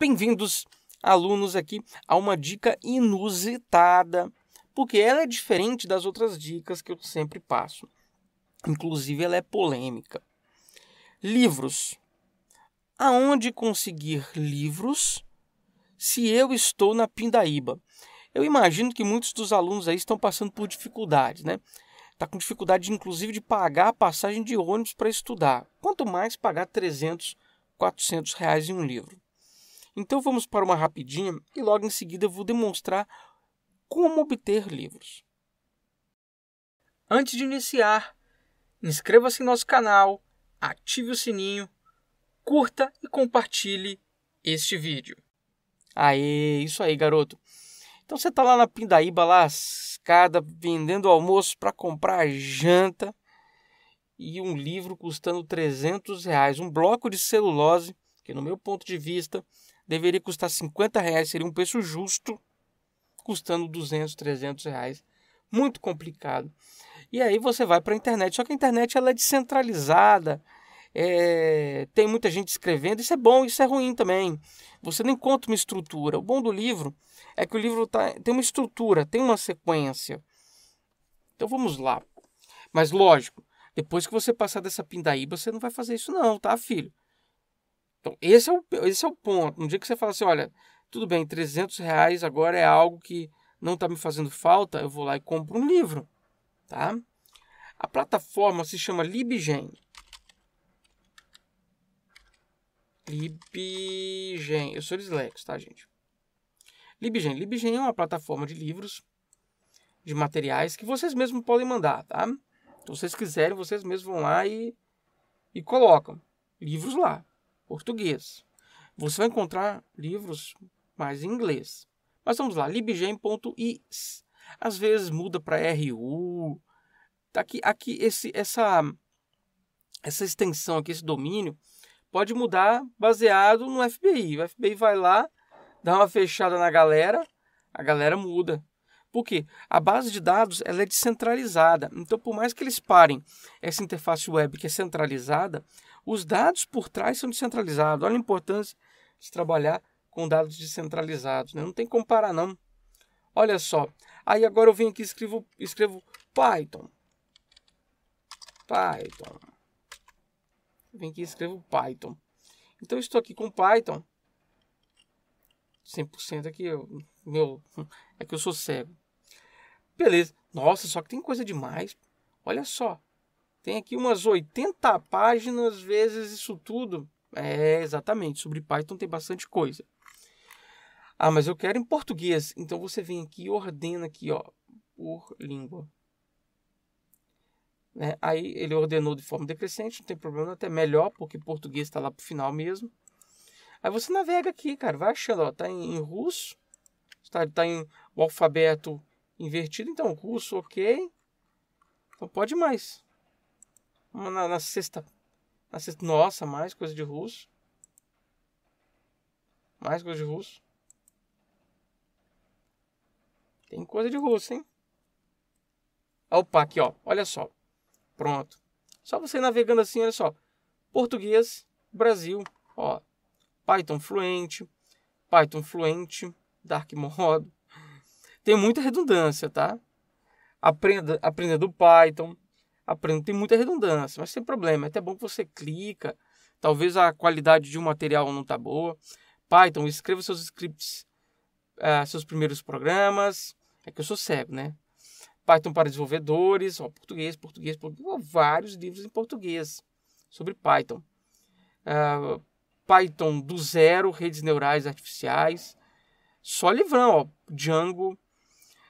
Bem-vindos, alunos, aqui a uma dica inusitada, porque ela é diferente das outras dicas que eu sempre passo. Inclusive, ela é polêmica. Livros. Aonde conseguir livros se eu estou na Pindaíba? Eu imagino que muitos dos alunos aí estão passando por dificuldades, né? Está com dificuldade, inclusive, de pagar a passagem de ônibus para estudar. Quanto mais pagar 300, 400 reais em um livro. Então vamos para uma rapidinha e logo em seguida vou demonstrar como obter livros. Antes de iniciar, inscreva-se em nosso canal, ative o sininho, curta e compartilhe este vídeo. Aê, isso aí, garoto. Então você tá lá na Pindaíba lascada, vendendo almoço para comprar janta e um livro custando 300 reais, um bloco de celulose, que no meu ponto de vista deveria custar 50 reais, seria um preço justo, custando 200, 300 reais. Muito complicado. E aí você vai para a internet. Só que a internet ela é descentralizada, é... tem muita gente escrevendo. Isso é bom, isso é ruim também. Você não encontra uma estrutura. O bom do livro é que o livro tá... tem uma estrutura, tem uma sequência. Então vamos lá. Mas lógico, depois que você passar dessa pindaíba, você não vai fazer isso não, tá, filho? Então, esse é, o, esse é o ponto. Um dia que você fala assim, olha, tudo bem, 300 reais agora é algo que não está me fazendo falta, eu vou lá e compro um livro, tá? A plataforma se chama Libgen. Libgen. Eu sou dislexo, tá, gente? Libgen. Libgen é uma plataforma de livros, de materiais, que vocês mesmos podem mandar, tá? Então, se vocês quiserem, vocês mesmos vão lá e, e colocam livros lá português. Você vai encontrar livros mais em inglês. Mas vamos lá, libgen.is. Às vezes muda para RU. Tá aqui, aqui esse, essa, essa extensão aqui, esse domínio, pode mudar baseado no FBI. O FBI vai lá, dá uma fechada na galera, a galera muda. Por quê? A base de dados ela é descentralizada. Então, por mais que eles parem essa interface web que é centralizada, os dados por trás são descentralizados. Olha a importância de trabalhar com dados descentralizados. Né? Não tem como parar, não. Olha só. Aí agora eu venho aqui e escrevo, escrevo Python. Python. Vem aqui e escrevo Python. Então estou aqui com Python. 100% aqui, eu, meu, é que eu sou cego. Beleza. Nossa, só que tem coisa demais. Olha só. Tem aqui umas 80 páginas, vezes isso tudo. É, exatamente. Sobre Python tem bastante coisa. Ah, mas eu quero em português. Então você vem aqui e ordena aqui, ó, por língua. Né? Aí ele ordenou de forma decrescente, não tem problema, até melhor, porque português está lá para o final mesmo. Aí você navega aqui, cara, vai achando, ó, tá em, em russo, está tá em o alfabeto invertido, então russo, ok. Então pode mais. Ah, na, na sexta. Na sexta. Nossa, mais coisa de russo. Mais coisa de russo. Tem coisa de russo, hein? Opa, aqui, ó. Olha só. Pronto. Só você navegando assim, olha só. Português, Brasil, ó. Python fluente, Python fluente, Dark Mode. Tem muita redundância, tá? Aprenda, aprendendo do Python, aprendendo. Tem muita redundância, mas sem problema. É até bom que você clica. Talvez a qualidade de um material não está boa. Python, escreva seus scripts, uh, seus primeiros programas. É que eu sou cego, né? Python para desenvolvedores, ó, português, português, português vários livros em português sobre Python. Uh, Python do zero, redes neurais artificiais. Só livrão, ó, Django,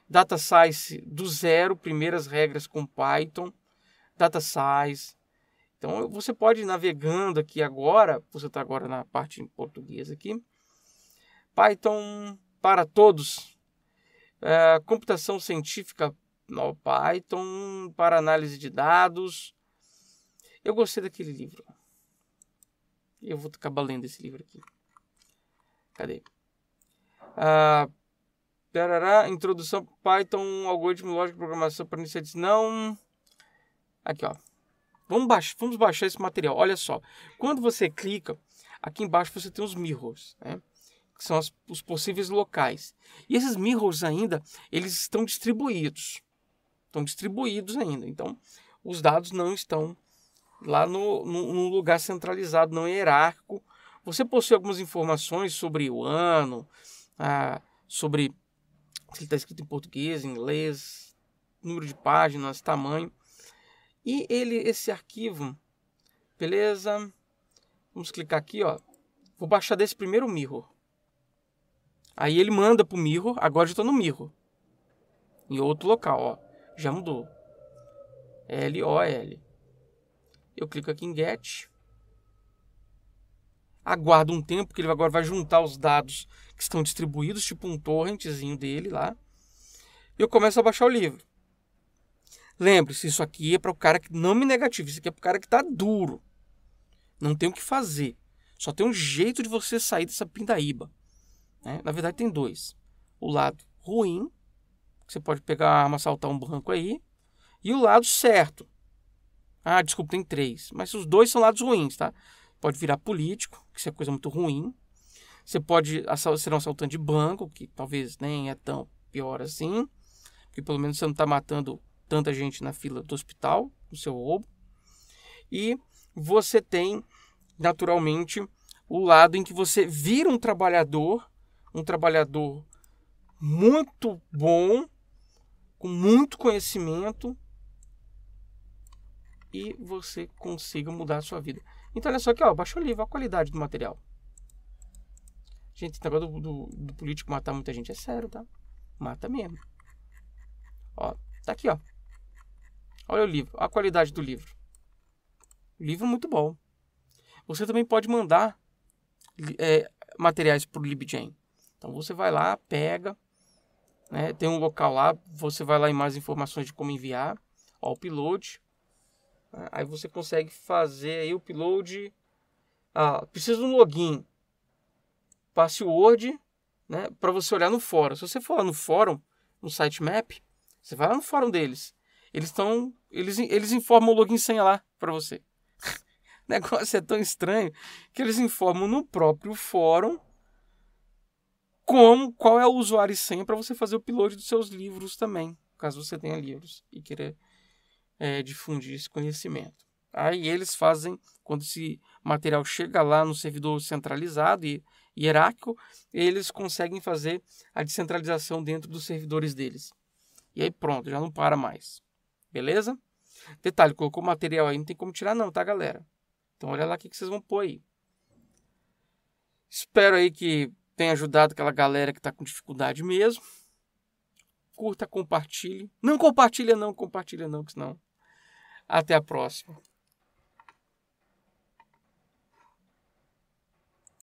Data Science do zero, primeiras regras com Python data size. Então você pode ir navegando aqui agora, você está agora na parte em português aqui. Python para todos, é, computação científica no Python para análise de dados. Eu gostei daquele livro. Eu vou acabar lendo esse livro aqui. Cadê? Ah, tarará, introdução Python, algoritmo lógico de programação para iniciantes. Não. Aqui, ó. Vamos, baixar, vamos baixar esse material. Olha só. Quando você clica, aqui embaixo você tem os mirrors, né? Que são as, os possíveis locais. E esses mirrors ainda, eles estão distribuídos. Estão distribuídos ainda. Então, os dados não estão lá no, no, no lugar centralizado, não é hierárquico. Você possui algumas informações sobre o ano, ah, sobre se está escrito em português, inglês, número de páginas, tamanho. E ele, esse arquivo, beleza? Vamos clicar aqui, ó. Vou baixar desse primeiro mirror. Aí ele manda pro mirror, agora eu estou no mirror. Em outro local, ó. Já mudou. L-O-L. Eu clico aqui em Get. Aguardo um tempo, que ele agora vai juntar os dados que estão distribuídos, tipo um torrentzinho dele lá. E eu começo a baixar o livro. Lembre-se, isso aqui é para o cara que não me negativo, isso aqui é para o cara que está duro. Não tem o que fazer. Só tem um jeito de você sair dessa pindaíba. Né? Na verdade, tem dois. O lado ruim, que você pode pegar a arma, saltar um banco aí. E o lado certo. Ah, desculpa, tem três. Mas os dois são lados ruins, tá? Pode virar político, que isso é coisa muito ruim. Você pode ser um assaltante de banco, que talvez nem é tão pior assim. Porque pelo menos você não está matando tanta gente na fila do hospital, no seu roubo. E você tem, naturalmente, o lado em que você vira um trabalhador, um trabalhador muito bom, com muito conhecimento, e você consiga mudar a sua vida. Então, olha só aqui, ó, baixo livro, a qualidade do material. Gente, o negócio do, do, do, político matar muita gente é sério, tá? Mata mesmo. Ó, tá aqui, ó. Olha o livro, a qualidade do livro. Livro muito bom. Você também pode mandar é, materiais para o LibGen. Então você vai lá, pega, né, tem um local lá, você vai lá em mais informações de como enviar, ó, upload. Né, aí você consegue fazer aí o upload. Ah, precisa de um login. password, né, para você olhar no fórum. Se você for lá no fórum, no sitemap, você vai lá no fórum deles. Eles estão. Eles, eles informam o login senha lá para você. o negócio é tão estranho que eles informam no próprio fórum como, qual é o usuário e senha para você fazer o upload dos seus livros também, caso você tenha livros e queira é, difundir esse conhecimento. Aí eles fazem, quando esse material chega lá no servidor centralizado e hierárquico, eles conseguem fazer a descentralização dentro dos servidores deles. E aí pronto, já não para mais. Beleza? Detalhe, colocou material aí, não tem como tirar não, tá, galera? Então olha lá o que, que vocês vão pôr aí. Espero aí que tenha ajudado aquela galera que está com dificuldade mesmo. Curta, compartilhe. Não compartilha não, compartilha não, que senão... Até a próxima.